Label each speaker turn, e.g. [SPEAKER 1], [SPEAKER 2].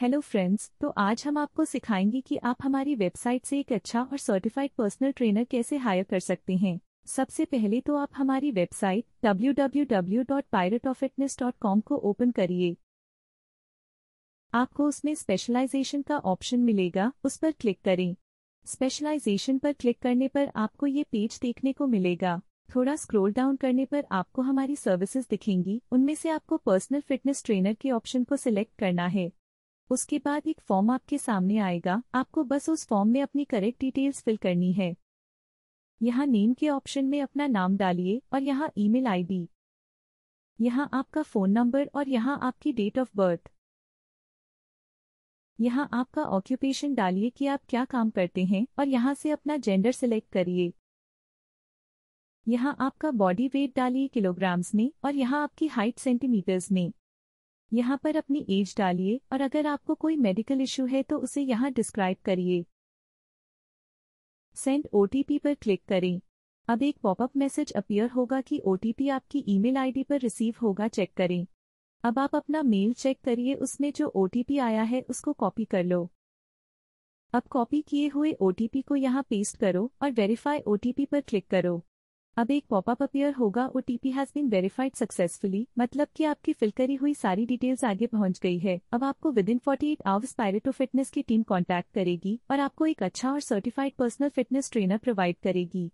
[SPEAKER 1] Hello friends तो आज हम आपको सिखाएंगे कि आप हमारी वेबसाइट से एक अच्छा और सर्टिफाइड पर्सनल ट्रेनर कैसे हायर कर सकते हैं सबसे पहले तो आप हमारी वेबसाइट www.pirateoffitness.com को ओपन करिए आपको उसमें स्पेशलाइजेशन का ऑप्शन मिलेगा उस पर क्लिक करें स्पेशलाइजेशन पर क्लिक करने पर आपको ये पेज देखने को मिलेगा थोड़ा स्क्रॉल डाउन करने पर आपको हमारी सर्विसेज दिखेंगी उनमें से आपको पर्सनल फिटनेस ट्रेनर के ऑप्शन को सिलेक्ट करना है उसके बाद एक फॉर्म आपके सामने आएगा आपको बस उस फॉर्म में अपनी करेक्ट डिटेल्स फिल करनी है यहाँ नेम के ऑप्शन में अपना नाम डालिए और यहाँ ईमेल आईडी। यहाँ आपका फ़ोन नंबर और यहाँ आपकी डेट ऑफ बर्थ यहाँ आपका ऑक्यूपेशन डालिए कि आप क्या काम करते हैं और यहाँ से अपना जेंडर सिलेक्ट करिए यहाँ आपका बॉडी वेट डालिए किलोग्राम्स में और यहाँ आपकी हाइट सेंटीमीटर्स में यहाँ पर अपनी एज डालिए और अगर आपको कोई मेडिकल इश्यू है तो उसे यहाँ डिस्क्राइब करिए सेंड ओटीपी पर क्लिक करें अब एक पॉपअप मैसेज अपीयर होगा कि ओटीपी आपकी ईमेल आईडी पर रिसीव होगा चेक करें अब आप अपना मेल चेक करिए उसमें जो ओटीपी आया है उसको कॉपी कर लो अब कॉपी किए हुए ओटीपी को यहाँ पेस्ट करो और वेरीफाई ओटीपी पर क्लिक करो अब एक पॉपअप अपियर होगा O T P has been verified successfully मतलब कि आपकी फिल करी हुई सारी डिटेल्स आगे पहुंच गई है अब आपको within forty eight hours पायरेटो फिटनेस की टीम कॉन्टैक्ट करेगी और आपको एक अच्छा और certified personal fitness trainer provide करेगी